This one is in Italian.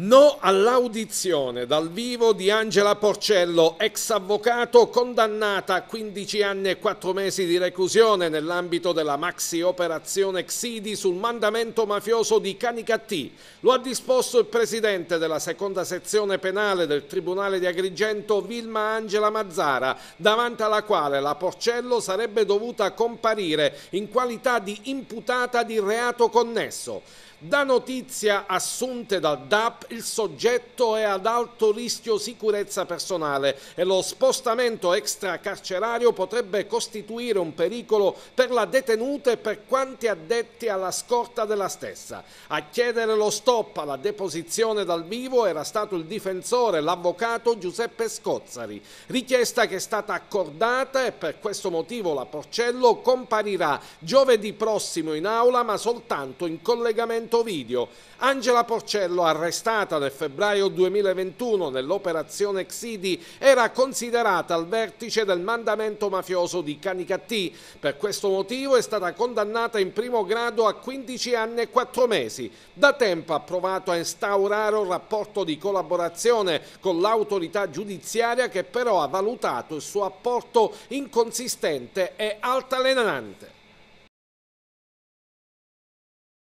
No all'audizione dal vivo di Angela Porcello, ex avvocato condannata a 15 anni e 4 mesi di reclusione nell'ambito della maxi operazione Xidi sul mandamento mafioso di Canicattì. Lo ha disposto il presidente della seconda sezione penale del Tribunale di Agrigento, Vilma Angela Mazzara, davanti alla quale la Porcello sarebbe dovuta comparire in qualità di imputata di reato connesso. Da notizia assunte dal DAP, il soggetto è ad alto rischio sicurezza personale e lo spostamento extracarcerario potrebbe costituire un pericolo per la detenuta e per quanti addetti alla scorta della stessa. A chiedere lo stop alla deposizione dal vivo era stato il difensore, l'avvocato Giuseppe Scozzari, richiesta che è stata accordata e per questo motivo la Porcello comparirà giovedì prossimo in aula ma soltanto in collegamento video. Angela Porcello arrestata sfondata nel febbraio 2021 nell'operazione Xidi era considerata al vertice del mandamento mafioso di Canicattì. Per questo motivo è stata condannata in primo grado a 15 anni e 4 mesi. Da tempo ha provato a instaurare un rapporto di collaborazione con l'autorità giudiziaria che però ha valutato il suo apporto inconsistente e altalenante.